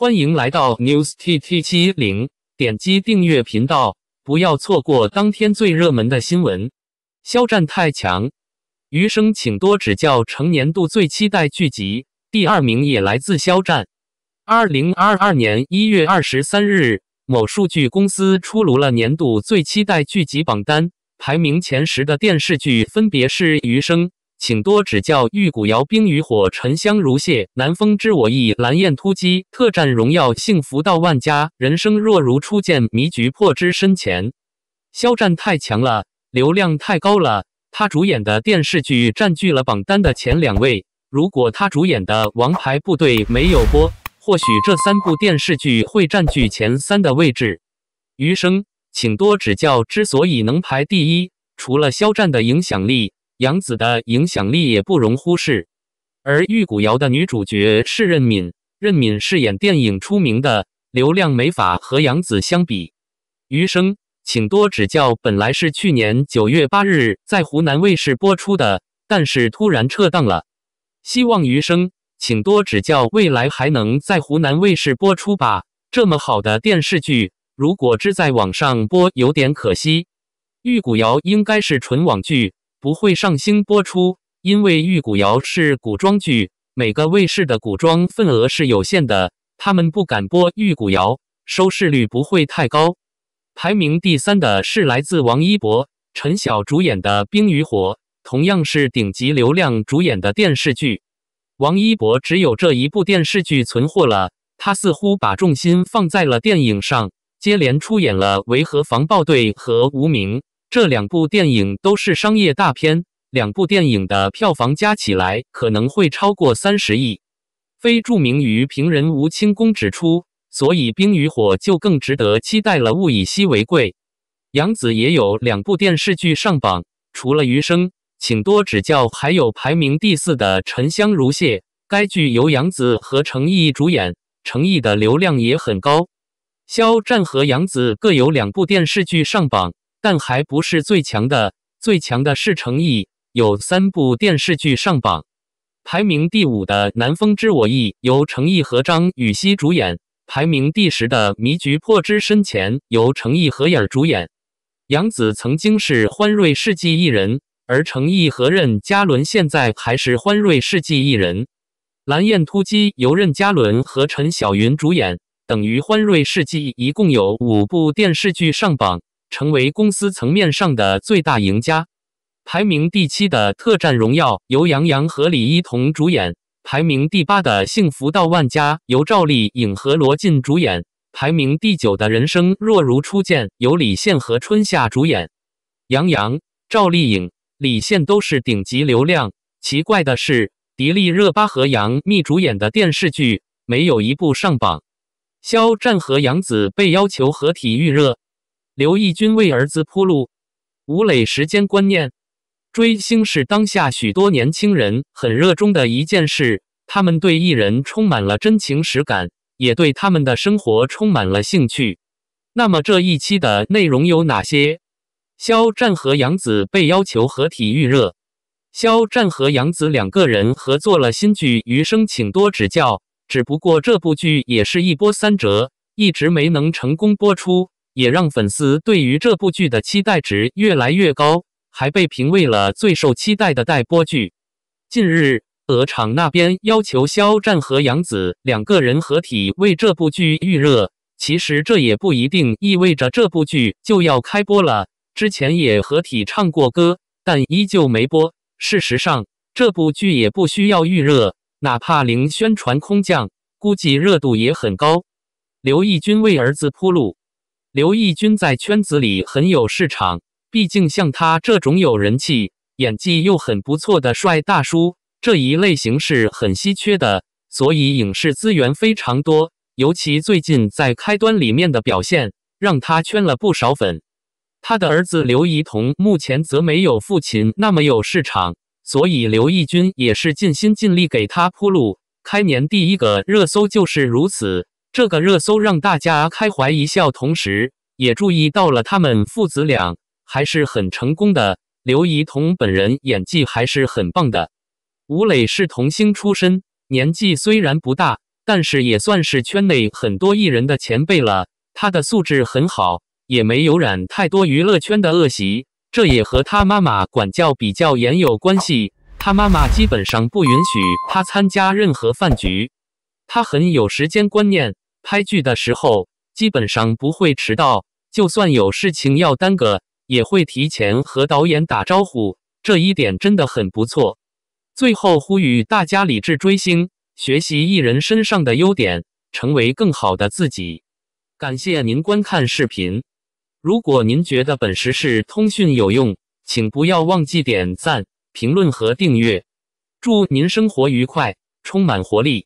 欢迎来到 News T T 七零，点击订阅频道，不要错过当天最热门的新闻。肖战太强，余生请多指教。成年度最期待剧集第二名也来自肖战。二零二二年一月二十三日，某数据公司出炉了年度最期待剧集榜单，排名前十的电视剧分别是《余生》。请多指教。玉骨遥，冰与火，沉香如屑。南风知我意，蓝焰突击。特战荣耀，幸福到万家。人生若如初见，迷局破之深浅。肖战太强了，流量太高了。他主演的电视剧占据了榜单的前两位。如果他主演的《王牌部队》没有播，或许这三部电视剧会占据前三的位置。余生，请多指教。之所以能排第一，除了肖战的影响力。杨紫的影响力也不容忽视，而《玉骨遥》的女主角是任敏，任敏饰演电影出名的流量没法和杨紫相比。余生，请多指教。本来是去年九月八日在湖南卫视播出的，但是突然撤档了。希望《余生，请多指教》未来还能在湖南卫视播出吧。这么好的电视剧，如果只在网上播，有点可惜。《玉骨遥》应该是纯网剧。不会上星播出，因为《玉骨遥》是古装剧，每个卫视的古装份额是有限的，他们不敢播《玉骨遥》，收视率不会太高。排名第三的是来自王一博、陈晓主演的《冰与火》，同样是顶级流量主演的电视剧。王一博只有这一部电视剧存货了，他似乎把重心放在了电影上，接连出演了《维和防暴队》和《无名》。这两部电影都是商业大片，两部电影的票房加起来可能会超过三十亿。非著名娱评人吴青功指出，所以《冰与火》就更值得期待了。物以稀为贵，杨紫也有两部电视剧上榜，除了《余生，请多指教》，还有排名第四的《沉香如屑》。该剧由杨紫和成毅主演，成毅的流量也很高。肖战和杨紫各有两部电视剧上榜。但还不是最强的，最强的是成毅，有三部电视剧上榜。排名第五的《南风知我意》由成毅和张雨绮主演；排名第十的《迷局破之深浅》由成毅和影主演。杨紫曾经是欢瑞世纪艺人，而成毅和任嘉伦现在还是欢瑞世纪艺人。《蓝焰突击》由任嘉伦和陈小纭主演，等于欢瑞世纪一共有五部电视剧上榜。成为公司层面上的最大赢家。排名第七的《特战荣耀》由杨洋和李一桐主演；排名第八的《幸福到万家》由赵丽颖和罗晋主演；排名第九的《人生若如初见》由李现和春夏主演。杨洋、赵丽颖、李现都是顶级流量。奇怪的是，迪丽热巴和杨幂主演的电视剧没有一部上榜。肖战和杨紫被要求合体预热。刘义军为儿子铺路，吴磊时间观念。追星是当下许多年轻人很热衷的一件事，他们对艺人充满了真情实感，也对他们的生活充满了兴趣。那么这一期的内容有哪些？肖战和杨紫被要求合体预热。肖战和杨紫两个人合作了新剧《余生，请多指教》，只不过这部剧也是一波三折，一直没能成功播出。也让粉丝对于这部剧的期待值越来越高，还被评为了最受期待的待播剧。近日，鹅厂那边要求肖战和杨紫两个人合体为这部剧预热。其实这也不一定意味着这部剧就要开播了。之前也合体唱过歌，但依旧没播。事实上，这部剧也不需要预热，哪怕零宣传空降，估计热度也很高。刘奕君为儿子铺路。刘奕君在圈子里很有市场，毕竟像他这种有人气、演技又很不错的帅大叔这一类型是很稀缺的，所以影视资源非常多。尤其最近在《开端》里面的表现，让他圈了不少粉。他的儿子刘怡彤目前则没有父亲那么有市场，所以刘奕君也是尽心尽力给他铺路。开年第一个热搜就是如此。这个热搜让大家开怀一笑，同时也注意到了他们父子俩还是很成功的。刘仪彤本人演技还是很棒的，吴磊是童星出身，年纪虽然不大，但是也算是圈内很多艺人的前辈了。他的素质很好，也没有染太多娱乐圈的恶习，这也和他妈妈管教比较严有关系。他妈妈基本上不允许他参加任何饭局，他很有时间观念。拍剧的时候基本上不会迟到，就算有事情要耽搁，也会提前和导演打招呼。这一点真的很不错。最后呼吁大家理智追星，学习艺人身上的优点，成为更好的自己。感谢您观看视频。如果您觉得本时事通讯有用，请不要忘记点赞、评论和订阅。祝您生活愉快，充满活力。